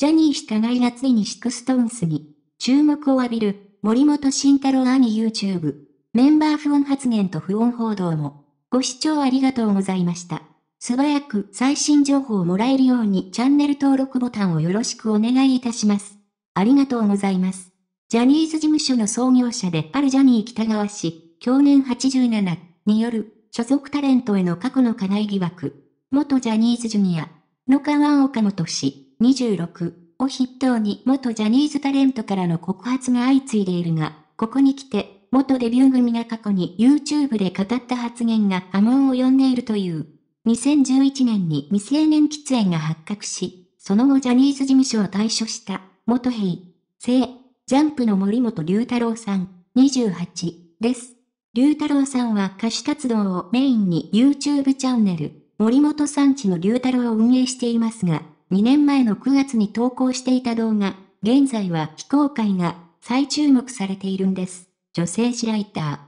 ジャニー氏互いがついにシクストーンスに、注目を浴びる、森本慎太郎兄 YouTube、メンバー不穏発言と不穏報道も、ご視聴ありがとうございました。素早く最新情報をもらえるようにチャンネル登録ボタンをよろしくお願いいたします。ありがとうございます。ジャニーズ事務所の創業者であるジャニー北川氏、去年87による所属タレントへの過去の加害疑惑、元ジャニーズジュニアの川岡本氏、26を筆頭に元ジャニーズタレントからの告発が相次いでいるが、ここに来て、元デビュー組が過去に YouTube で語った発言が波紋を呼んでいるという。2011年に未成年喫煙が発覚し、その後ジャニーズ事務所を退所した、元平、生、ジャンプの森本龍太郎さん、28です。龍太郎さんは歌手活動をメインに YouTube チャンネル、森本さんちの龍太郎を運営していますが、2年前の9月に投稿していた動画、現在は非公開が再注目されているんです。女性誌ライター。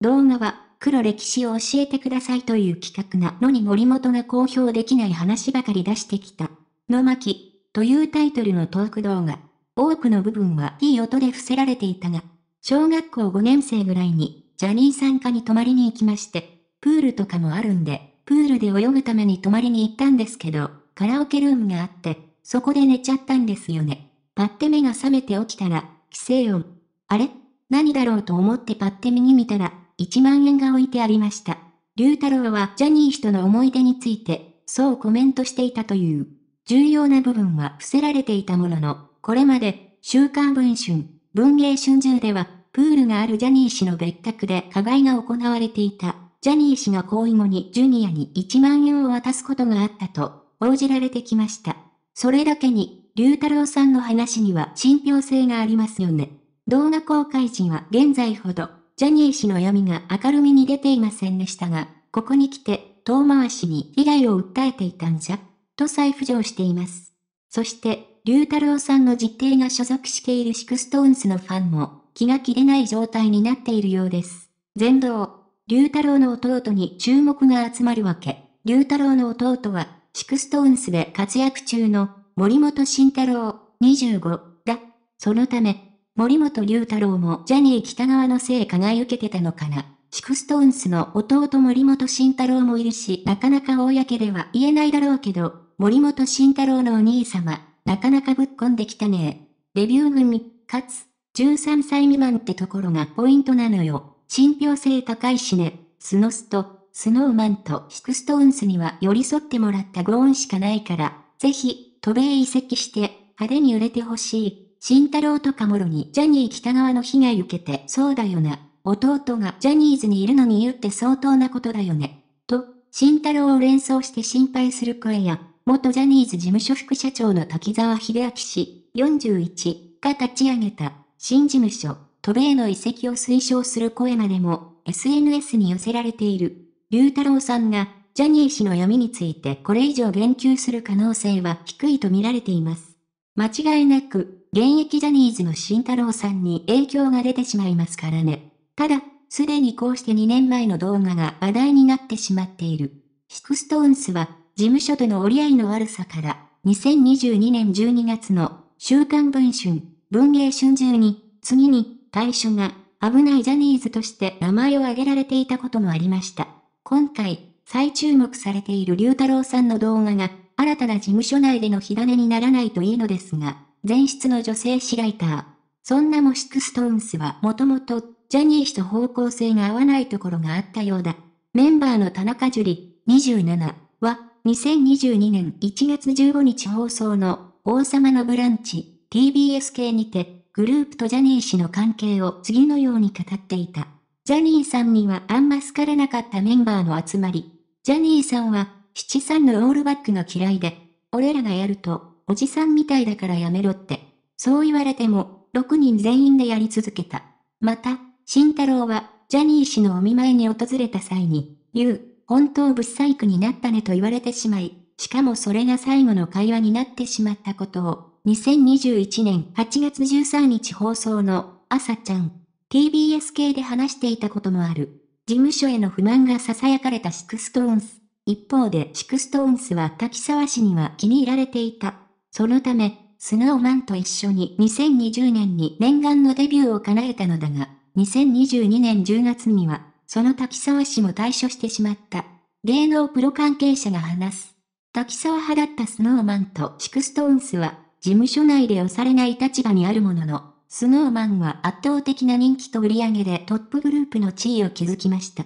動画は、黒歴史を教えてくださいという企画なのに森本が公表できない話ばかり出してきた。の巻、というタイトルのトーク動画。多くの部分はいい音で伏せられていたが、小学校5年生ぐらいに、ジャニーさん家に泊まりに行きまして、プールとかもあるんで、プールで泳ぐために泊まりに行ったんですけど、カラオケルームがあって、そこで寝ちゃったんですよね。パッて目が覚めて起きたら、規制音。あれ何だろうと思ってパッて右見たら、1万円が置いてありました。龍太郎はジャニー氏との思い出について、そうコメントしていたという。重要な部分は伏せられていたものの、これまで、週刊文春、文芸春秋では、プールがあるジャニー氏の別宅で加害が行われていた。ジャニー氏が行為後にジュニアに1万円を渡すことがあったと報じられてきました。それだけに、龍太郎さんの話には信憑性がありますよね。動画公開時は現在ほど、ジャニー氏の闇が明るみに出ていませんでしたが、ここに来て、遠回しに被害を訴えていたんじゃ、と再浮上しています。そして、龍太郎さんの実定が所属しているシクストーンズのファンも、気が切れない状態になっているようです。全道、龍太郎の弟に注目が集まるわけ。龍太郎の弟は、シクストーンスで活躍中の森本慎太郎25だ。そのため、森本龍太郎もジャニー北川のせい輝けてたのかな。シクストーンスの弟森本慎太郎もいるし、なかなか公では言えないだろうけど、森本慎太郎のお兄様、なかなかぶっこんできたねデビュー組、かつ、13歳未満ってところがポイントなのよ。信憑性高いしね、スノスト。スノーマンとシクストーンスには寄り添ってもらったゴーンしかないから、ぜひ、渡米移籍して、派手に売れてほしい。慎太郎とかもろにジャニー北側の被害受けてそうだよな。弟がジャニーズにいるのに言うって相当なことだよね。と、慎太郎を連想して心配する声や、元ジャニーズ事務所副社長の滝沢秀明氏、41が立ち上げた新事務所、渡米の移籍を推奨する声までも SNS に寄せられている。龍太郎さんが、ジャニー氏の闇についてこれ以上言及する可能性は低いと見られています。間違いなく、現役ジャニーズの慎太郎さんに影響が出てしまいますからね。ただ、すでにこうして2年前の動画が話題になってしまっている。シクストーンスは、事務所との折り合いの悪さから、2022年12月の、週刊文春、文芸春秋に、次に、対処が、危ないジャニーズとして名前を挙げられていたこともありました。今回、再注目されている龍太郎さんの動画が、新たな事務所内での火種にならないといいのですが、前室の女性誌ライター。そんなもシクストーンスはもともと、ジャニー氏と方向性が合わないところがあったようだ。メンバーの田中樹里、27は、2022年1月15日放送の、王様のブランチ、TBS 系にて、グループとジャニー氏の関係を次のように語っていた。ジャニーさんにはあんま好かれなかったメンバーの集まり。ジャニーさんは、七三のオールバックが嫌いで、俺らがやると、おじさんみたいだからやめろって。そう言われても、6人全員でやり続けた。また、慎太郎は、ジャニー氏のお見舞いに訪れた際に、言う、本当ぶっ細工になったねと言われてしまい、しかもそれが最後の会話になってしまったことを、2021年8月13日放送の、朝ちゃん、TBS 系で話していたこともある。事務所への不満が囁かれたシクストーンス。一方でシクストーンスは滝沢氏には気に入られていた。そのため、スノーマンと一緒に2020年に念願のデビューを叶えたのだが、2022年10月には、その滝沢氏も退所してしまった。芸能プロ関係者が話す。滝沢派だったスノーマンとシクストーンスは、事務所内で押されない立場にあるものの、スノーマンは圧倒的な人気と売り上げでトップグループの地位を築きました。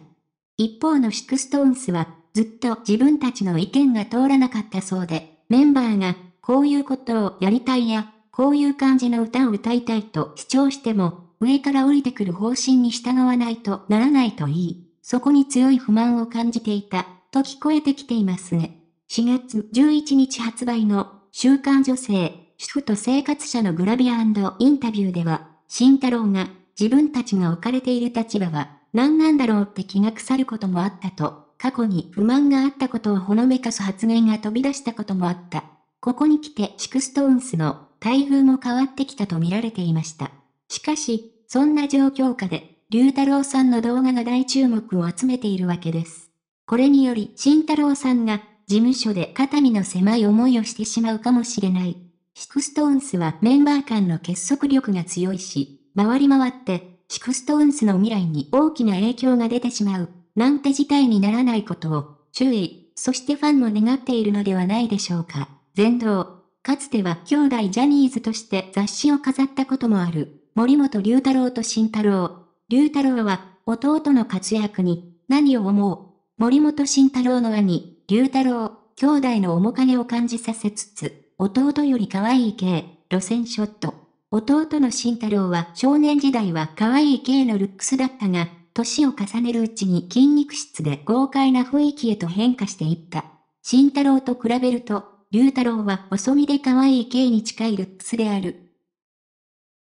一方のシックストーンスは、ずっと自分たちの意見が通らなかったそうで、メンバーが、こういうことをやりたいや、こういう感じの歌を歌いたいと主張しても、上から降りてくる方針に従わないとならないといい、そこに強い不満を感じていた、と聞こえてきていますね。4月11日発売の、週刊女性、主婦と生活者のグラビアインタビューでは、慎太郎が自分たちが置かれている立場は何なんだろうって気が腐ることもあったと、過去に不満があったことをほのめかす発言が飛び出したこともあった。ここに来てシクストーンスの台風も変わってきたと見られていました。しかし、そんな状況下で、龍太郎さんの動画が大注目を集めているわけです。これにより、慎太郎さんが事務所で肩身の狭い思いをしてしまうかもしれないシクストーンスはメンバー間の結束力が強いし、回り回って、シクストーンスの未来に大きな影響が出てしまう、なんて事態にならないことを、注意、そしてファンも願っているのではないでしょうか。全道、かつては兄弟ジャニーズとして雑誌を飾ったこともある、森本龍太郎と慎太郎。龍太郎は、弟の活躍に、何を思う森本慎太郎の兄、龍太郎、兄弟の面影を感じさせつつ、弟より可愛い系、路線ショット。弟の慎太郎は少年時代は可愛い系のルックスだったが、年を重ねるうちに筋肉質で豪快な雰囲気へと変化していった。慎太郎と比べると、龍太郎は細身で可愛い系に近いルックスである。